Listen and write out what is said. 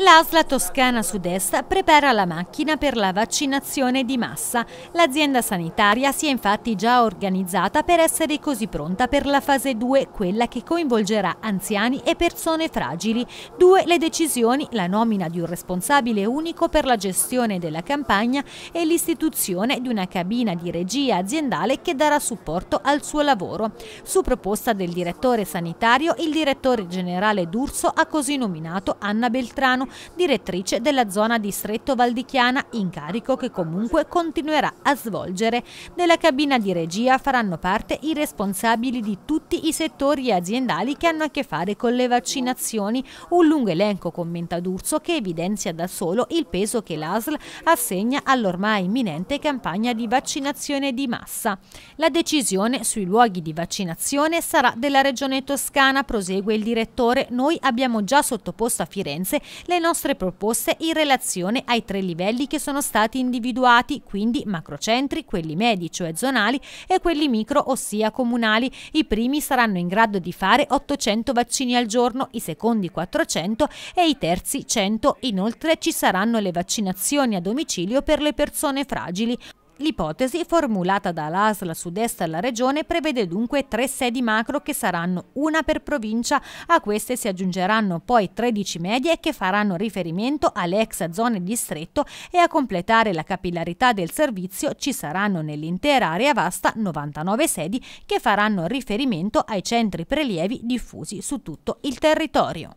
L'ASLA Toscana Sud-Est prepara la macchina per la vaccinazione di massa. L'azienda sanitaria si è infatti già organizzata per essere così pronta per la fase 2, quella che coinvolgerà anziani e persone fragili. Due le decisioni, la nomina di un responsabile unico per la gestione della campagna e l'istituzione di una cabina di regia aziendale che darà supporto al suo lavoro. Su proposta del direttore sanitario, il direttore generale D'Urso ha così nominato Anna Beltrano, direttrice della zona distretto valdichiana, incarico che comunque continuerà a svolgere. Nella cabina di regia faranno parte i responsabili di tutti i settori aziendali che hanno a che fare con le vaccinazioni, un lungo elenco commenta D'Urso che evidenzia da solo il peso che l'ASL assegna all'ormai imminente campagna di vaccinazione di massa. La decisione sui luoghi di vaccinazione sarà della Regione Toscana, prosegue il direttore. Noi abbiamo già sottoposto a Firenze le le nostre proposte in relazione ai tre livelli che sono stati individuati, quindi macrocentri, quelli medi, cioè zonali, e quelli micro, ossia comunali. I primi saranno in grado di fare 800 vaccini al giorno, i secondi 400 e i terzi 100. Inoltre ci saranno le vaccinazioni a domicilio per le persone fragili. L'ipotesi formulata dall'ASL sud-est alla regione prevede dunque tre sedi macro che saranno una per provincia, a queste si aggiungeranno poi 13 medie che faranno riferimento alle ex zone distretto e a completare la capillarità del servizio ci saranno nell'intera area vasta 99 sedi che faranno riferimento ai centri prelievi diffusi su tutto il territorio.